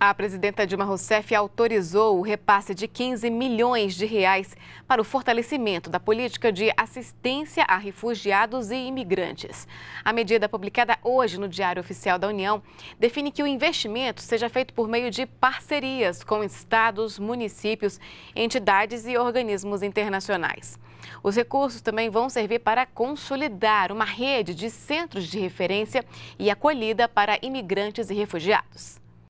A presidenta Dilma Rousseff autorizou o repasse de 15 milhões de reais para o fortalecimento da política de assistência a refugiados e imigrantes. A medida publicada hoje no Diário Oficial da União define que o investimento seja feito por meio de parcerias com estados, municípios, entidades e organismos internacionais. Os recursos também vão servir para consolidar uma rede de centros de referência e acolhida para imigrantes e refugiados.